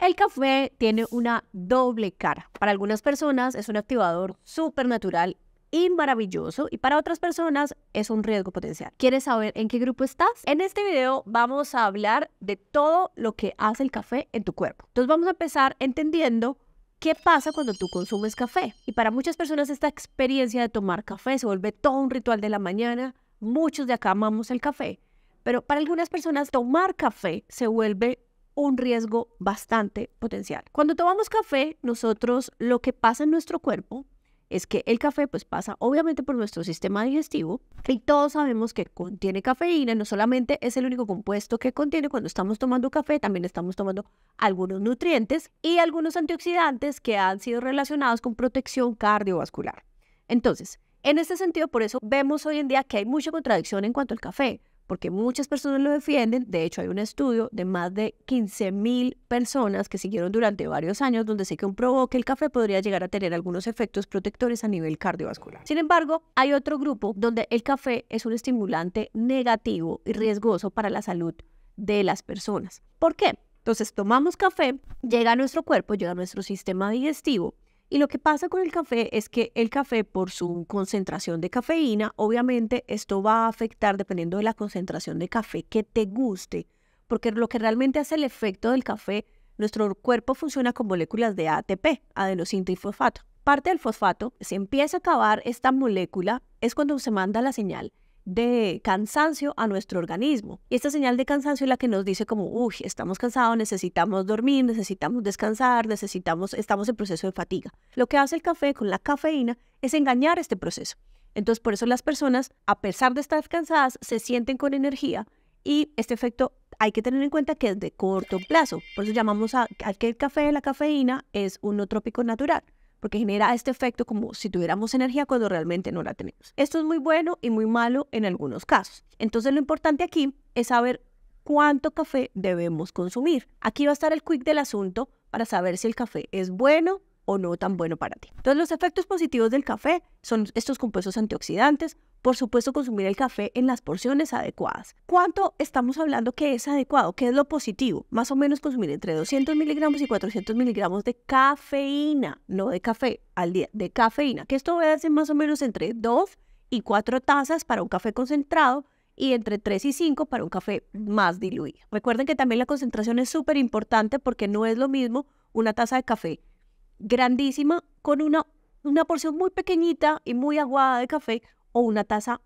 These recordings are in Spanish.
El café tiene una doble cara. Para algunas personas es un activador supernatural y maravilloso y para otras personas es un riesgo potencial. ¿Quieres saber en qué grupo estás? En este video vamos a hablar de todo lo que hace el café en tu cuerpo. Entonces vamos a empezar entendiendo ¿Qué pasa cuando tú consumes café? Y para muchas personas esta experiencia de tomar café se vuelve todo un ritual de la mañana. Muchos de acá amamos el café, pero para algunas personas tomar café se vuelve un riesgo bastante potencial. Cuando tomamos café, nosotros lo que pasa en nuestro cuerpo es que el café pues pasa obviamente por nuestro sistema digestivo y todos sabemos que contiene cafeína, no solamente es el único compuesto que contiene cuando estamos tomando café, también estamos tomando algunos nutrientes y algunos antioxidantes que han sido relacionados con protección cardiovascular. Entonces, en este sentido, por eso vemos hoy en día que hay mucha contradicción en cuanto al café, porque muchas personas lo defienden. De hecho, hay un estudio de más de 15.000 personas que siguieron durante varios años donde se comprobó que el café podría llegar a tener algunos efectos protectores a nivel cardiovascular. Sin embargo, hay otro grupo donde el café es un estimulante negativo y riesgoso para la salud de las personas. ¿Por qué? Entonces tomamos café, llega a nuestro cuerpo, llega a nuestro sistema digestivo y lo que pasa con el café es que el café, por su concentración de cafeína, obviamente esto va a afectar dependiendo de la concentración de café que te guste, porque lo que realmente hace el efecto del café, nuestro cuerpo funciona con moléculas de ATP, adenosintrifosfato. y fosfato. Parte del fosfato se empieza a acabar esta molécula, es cuando se manda la señal de cansancio a nuestro organismo. Y esta señal de cansancio es la que nos dice como, uy, estamos cansados, necesitamos dormir, necesitamos descansar, necesitamos, estamos en proceso de fatiga. Lo que hace el café con la cafeína es engañar este proceso. Entonces, por eso las personas, a pesar de estar cansadas, se sienten con energía y este efecto hay que tener en cuenta que es de corto plazo. Por eso llamamos a, que el café, la cafeína, es un no trópico natural porque genera este efecto como si tuviéramos energía cuando realmente no la tenemos. Esto es muy bueno y muy malo en algunos casos. Entonces lo importante aquí es saber cuánto café debemos consumir. Aquí va a estar el quick del asunto para saber si el café es bueno o no tan bueno para ti. Entonces, los efectos positivos del café son estos compuestos antioxidantes, por supuesto, consumir el café en las porciones adecuadas. ¿Cuánto estamos hablando que es adecuado? ¿Qué es lo positivo? Más o menos consumir entre 200 miligramos y 400 miligramos de cafeína, no de café al día, de cafeína, que esto a ser más o menos entre 2 y 4 tazas para un café concentrado y entre 3 y 5 para un café más diluido. Recuerden que también la concentración es súper importante porque no es lo mismo una taza de café grandísima con una, una porción muy pequeñita y muy aguada de café o una taza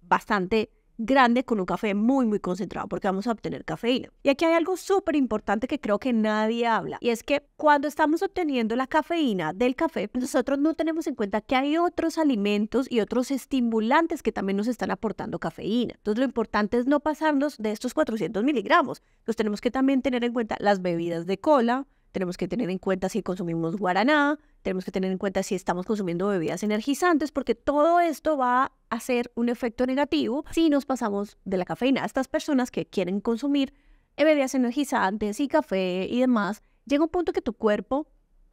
bastante grande con un café muy muy concentrado porque vamos a obtener cafeína. Y aquí hay algo súper importante que creo que nadie habla y es que cuando estamos obteniendo la cafeína del café, nosotros no tenemos en cuenta que hay otros alimentos y otros estimulantes que también nos están aportando cafeína. Entonces lo importante es no pasarnos de estos 400 miligramos. los tenemos que también tener en cuenta las bebidas de cola, tenemos que tener en cuenta si consumimos guaraná, tenemos que tener en cuenta si estamos consumiendo bebidas energizantes, porque todo esto va a hacer un efecto negativo si nos pasamos de la cafeína. Estas personas que quieren consumir bebidas energizantes y café y demás, llega un punto que tu cuerpo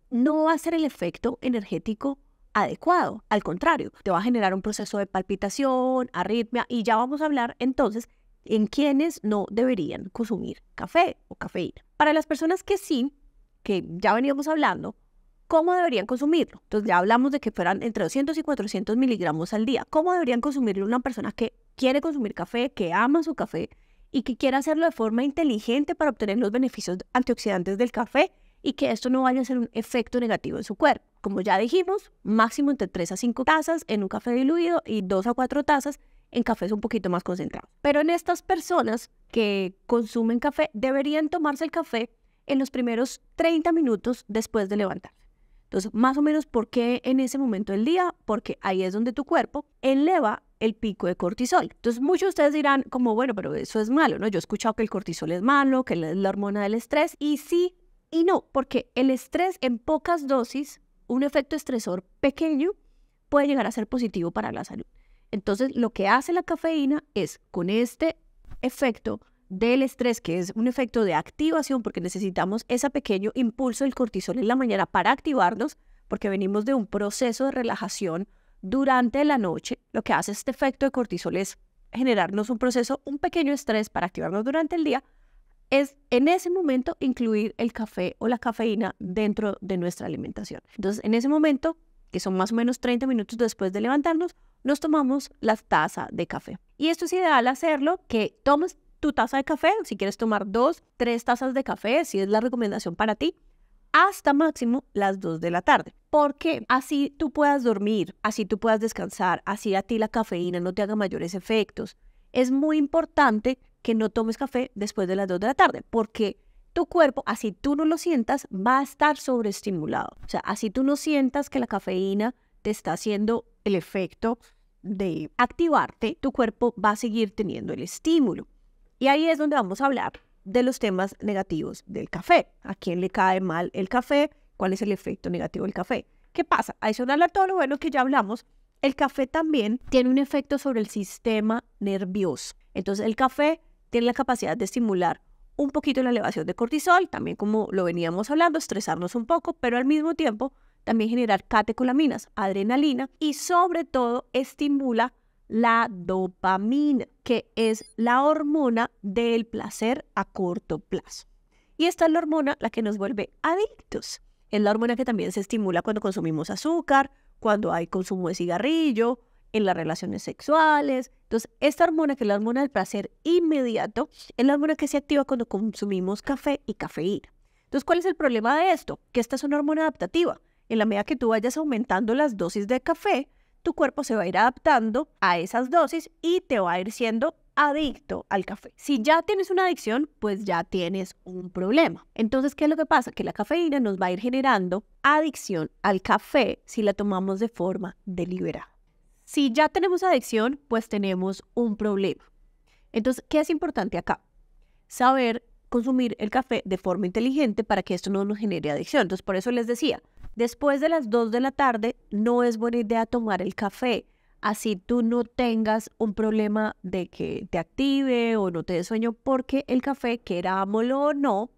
no va a hacer el efecto energético adecuado. Al contrario, te va a generar un proceso de palpitación, arritmia y ya vamos a hablar entonces en quienes no deberían consumir café o cafeína. Para las personas que sí que ya veníamos hablando, ¿cómo deberían consumirlo? Entonces ya hablamos de que fueran entre 200 y 400 miligramos al día. ¿Cómo deberían consumirlo una persona que quiere consumir café, que ama su café y que quiere hacerlo de forma inteligente para obtener los beneficios antioxidantes del café y que esto no vaya a ser un efecto negativo en su cuerpo? Como ya dijimos, máximo entre 3 a 5 tazas en un café diluido y 2 a 4 tazas en cafés un poquito más concentrados. Pero en estas personas que consumen café, deberían tomarse el café en los primeros 30 minutos después de levantar. Entonces, más o menos, ¿por qué en ese momento del día? Porque ahí es donde tu cuerpo eleva el pico de cortisol. Entonces, muchos de ustedes dirán como, bueno, pero eso es malo, ¿no? Yo he escuchado que el cortisol es malo, que es la hormona del estrés, y sí y no, porque el estrés en pocas dosis, un efecto estresor pequeño, puede llegar a ser positivo para la salud. Entonces, lo que hace la cafeína es, con este efecto del estrés, que es un efecto de activación, porque necesitamos ese pequeño impulso del cortisol en la mañana para activarnos, porque venimos de un proceso de relajación durante la noche. Lo que hace este efecto de cortisol es generarnos un proceso, un pequeño estrés para activarnos durante el día, es en ese momento incluir el café o la cafeína dentro de nuestra alimentación. Entonces, en ese momento, que son más o menos 30 minutos después de levantarnos, nos tomamos la taza de café. Y esto es ideal hacerlo que tomes tu taza de café, si quieres tomar dos, tres tazas de café, si es la recomendación para ti, hasta máximo las 2 de la tarde. Porque así tú puedas dormir, así tú puedas descansar, así a ti la cafeína no te haga mayores efectos. Es muy importante que no tomes café después de las 2 de la tarde, porque tu cuerpo, así tú no lo sientas, va a estar sobreestimulado. O sea, así tú no sientas que la cafeína te está haciendo el efecto de activarte, tu cuerpo va a seguir teniendo el estímulo. Y ahí es donde vamos a hablar de los temas negativos del café. ¿A quién le cae mal el café? ¿Cuál es el efecto negativo del café? ¿Qué pasa? Adicional a todo lo bueno que ya hablamos, el café también tiene un efecto sobre el sistema nervioso. Entonces el café tiene la capacidad de estimular un poquito la elevación de cortisol, también como lo veníamos hablando, estresarnos un poco, pero al mismo tiempo también generar catecolaminas, adrenalina y sobre todo estimula la dopamina, que es la hormona del placer a corto plazo. Y esta es la hormona la que nos vuelve adictos. Es la hormona que también se estimula cuando consumimos azúcar, cuando hay consumo de cigarrillo, en las relaciones sexuales. Entonces, esta hormona, que es la hormona del placer inmediato, es la hormona que se activa cuando consumimos café y cafeína. Entonces, ¿cuál es el problema de esto? Que esta es una hormona adaptativa. En la medida que tú vayas aumentando las dosis de café, tu cuerpo se va a ir adaptando a esas dosis y te va a ir siendo adicto al café. Si ya tienes una adicción, pues ya tienes un problema. Entonces, ¿qué es lo que pasa? Que la cafeína nos va a ir generando adicción al café si la tomamos de forma deliberada. Si ya tenemos adicción, pues tenemos un problema. Entonces, ¿qué es importante acá? Saber consumir el café de forma inteligente para que esto no nos genere adicción. Entonces, por eso les decía, Después de las 2 de la tarde no es buena idea tomar el café. Así tú no tengas un problema de que te active o no te dé sueño porque el café, querámoslo o no,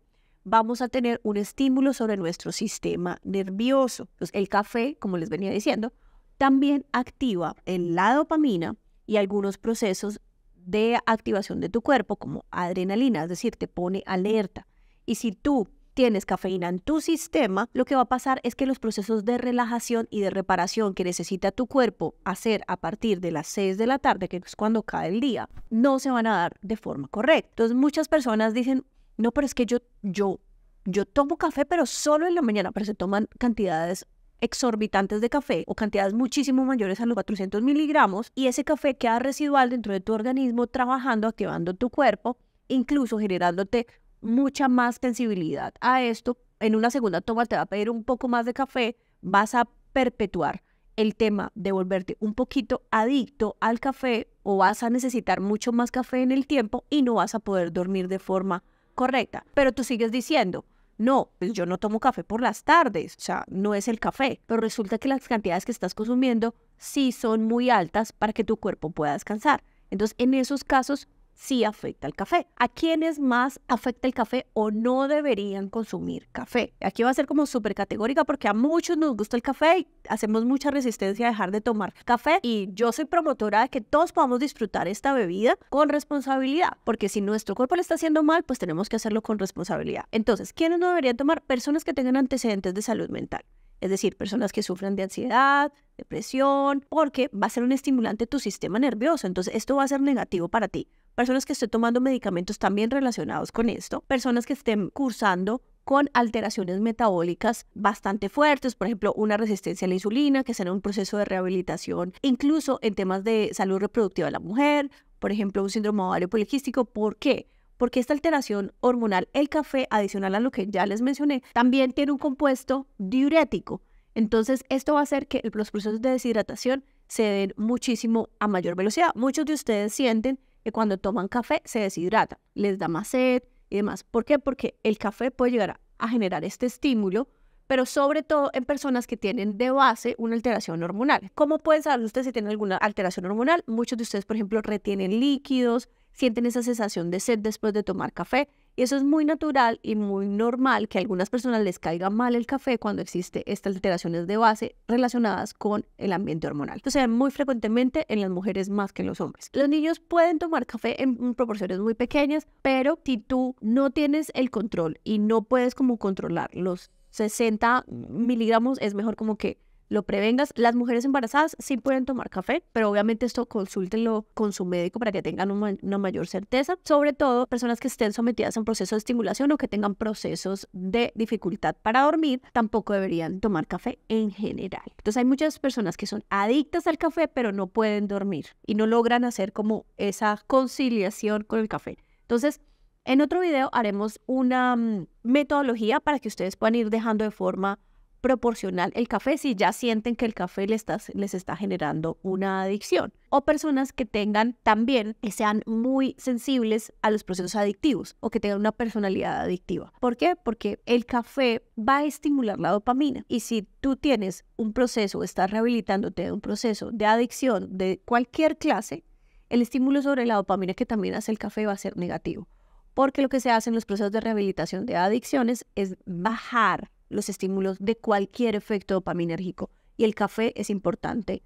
vamos a tener un estímulo sobre nuestro sistema nervioso. Pues, el café, como les venía diciendo, también activa en la dopamina y algunos procesos de activación de tu cuerpo, como adrenalina, es decir, te pone alerta. Y si tú tienes cafeína en tu sistema, lo que va a pasar es que los procesos de relajación y de reparación que necesita tu cuerpo hacer a partir de las 6 de la tarde, que es cuando cae el día, no se van a dar de forma correcta. Entonces muchas personas dicen, no, pero es que yo, yo, yo tomo café, pero solo en la mañana, pero se toman cantidades exorbitantes de café o cantidades muchísimo mayores a los 400 miligramos y ese café queda residual dentro de tu organismo trabajando, activando tu cuerpo, incluso generándote mucha más sensibilidad a esto. En una segunda toma te va a pedir un poco más de café, vas a perpetuar el tema de volverte un poquito adicto al café o vas a necesitar mucho más café en el tiempo y no vas a poder dormir de forma correcta. Pero tú sigues diciendo, no, pues yo no tomo café por las tardes, o sea, no es el café. Pero resulta que las cantidades que estás consumiendo sí son muy altas para que tu cuerpo pueda descansar. Entonces, en esos casos, sí afecta el café. ¿A quiénes más afecta el café o no deberían consumir café? Aquí va a ser como súper categórica porque a muchos nos gusta el café y hacemos mucha resistencia a dejar de tomar café. Y yo soy promotora de que todos podamos disfrutar esta bebida con responsabilidad, porque si nuestro cuerpo le está haciendo mal, pues tenemos que hacerlo con responsabilidad. Entonces, ¿quiénes no deberían tomar? Personas que tengan antecedentes de salud mental. Es decir, personas que sufren de ansiedad, depresión, porque va a ser un estimulante tu sistema nervioso. Entonces, esto va a ser negativo para ti personas que estén tomando medicamentos también relacionados con esto, personas que estén cursando con alteraciones metabólicas bastante fuertes, por ejemplo, una resistencia a la insulina, que será un proceso de rehabilitación, incluso en temas de salud reproductiva de la mujer, por ejemplo, un síndrome ovario poliquístico. ¿Por qué? Porque esta alteración hormonal, el café, adicional a lo que ya les mencioné, también tiene un compuesto diurético. Entonces, esto va a hacer que los procesos de deshidratación se den muchísimo a mayor velocidad. Muchos de ustedes sienten que cuando toman café se deshidrata, les da más sed y demás. ¿Por qué? Porque el café puede llegar a, a generar este estímulo, pero sobre todo en personas que tienen de base una alteración hormonal. ¿Cómo pueden saber ustedes si tienen alguna alteración hormonal? Muchos de ustedes, por ejemplo, retienen líquidos, sienten esa sensación de sed después de tomar café. Y eso es muy natural y muy normal que a algunas personas les caiga mal el café cuando existe estas alteraciones de base relacionadas con el ambiente hormonal. O sea, muy frecuentemente en las mujeres más que en los hombres. Los niños pueden tomar café en proporciones muy pequeñas, pero si tú no tienes el control y no puedes como controlar los 60 miligramos es mejor como que lo prevengas. Las mujeres embarazadas sí pueden tomar café, pero obviamente esto consúltenlo con su médico para que tengan una, mayor certeza. Sobre todo, personas que estén sometidas a un proceso de estimulación o que tengan procesos de dificultad para dormir, tampoco deberían tomar café en general. Entonces, hay muchas personas que son adictas al café, pero no pueden dormir y no logran hacer como esa conciliación con el café. Entonces, en otro video haremos una mm, metodología para que ustedes puedan ir dejando de forma proporcional el café si ya sienten que el café les está, les está generando una adicción. O personas que tengan también, que sean muy sensibles a los procesos adictivos o que tengan una personalidad adictiva. ¿Por qué? Porque el café va a estimular la dopamina. Y si tú tienes un proceso, estás rehabilitándote de un proceso de adicción de cualquier clase, el estímulo sobre la dopamina que también hace el café va a ser negativo porque lo que se hace en los procesos de rehabilitación de adicciones es bajar los estímulos de cualquier efecto dopaminérgico y el café es importante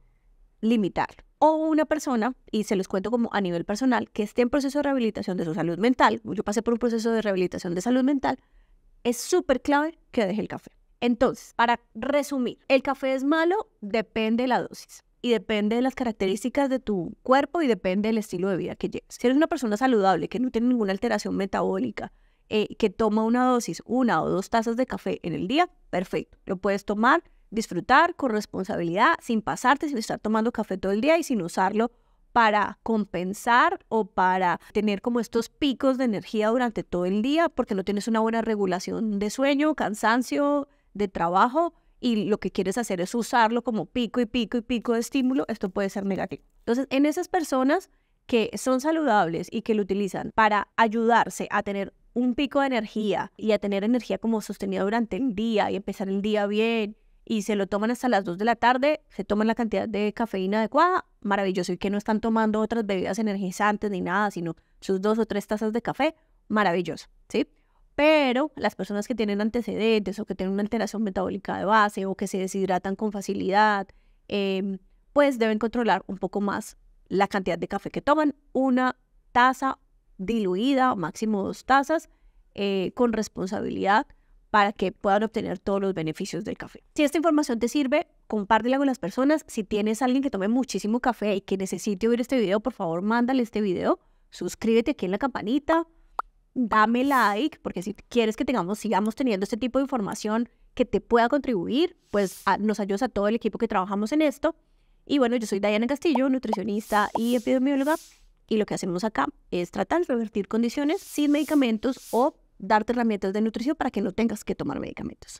limitarlo. O una persona, y se los cuento como a nivel personal, que esté en proceso de rehabilitación de su salud mental, yo pasé por un proceso de rehabilitación de salud mental, es súper clave que deje el café. Entonces, para resumir, el café es malo, depende de la dosis y depende de las características de tu cuerpo y depende del estilo de vida que lleves. Si eres una persona saludable, que no tiene ninguna alteración metabólica, eh, que toma una dosis, una o dos tazas de café en el día, perfecto, lo puedes tomar, disfrutar con responsabilidad, sin pasarte, sin estar tomando café todo el día y sin usarlo para compensar o para tener como estos picos de energía durante todo el día porque no tienes una buena regulación de sueño, cansancio, de trabajo y lo que quieres hacer es usarlo como pico y pico y pico de estímulo, esto puede ser negativo. Entonces, en esas personas que son saludables y que lo utilizan para ayudarse a tener un pico de energía y a tener energía como sostenida durante el día y empezar el día bien y se lo toman hasta las 2 de la tarde, se toman la cantidad de cafeína adecuada, maravilloso, y que no están tomando otras bebidas energizantes ni nada, sino sus dos o tres tazas de café, maravilloso, ¿sí? Pero las personas que tienen antecedentes o que tienen una alteración metabólica de base o que se deshidratan con facilidad, em, pues deben controlar un poco más la cantidad de café que toman, una taza diluida, máximo dos tazas, eh, con responsabilidad para que puedan obtener todos los beneficios del café. Si esta información te sirve, compártela con las personas. Si tienes alguien que tome muchísimo café y que necesite oír este video, por favor, mándale este video. Suscríbete aquí en la campanita. Dame like, porque si quieres que tengamos, sigamos teniendo este tipo de información que te pueda contribuir, pues nos ayudas a todo el equipo que trabajamos en esto. Y bueno, yo soy Dayana Castillo, nutricionista y epidemióloga y lo que hacemos acá es tratar de revertir condiciones sin medicamentos o darte herramientas de nutrición para que no tengas que tomar medicamentos.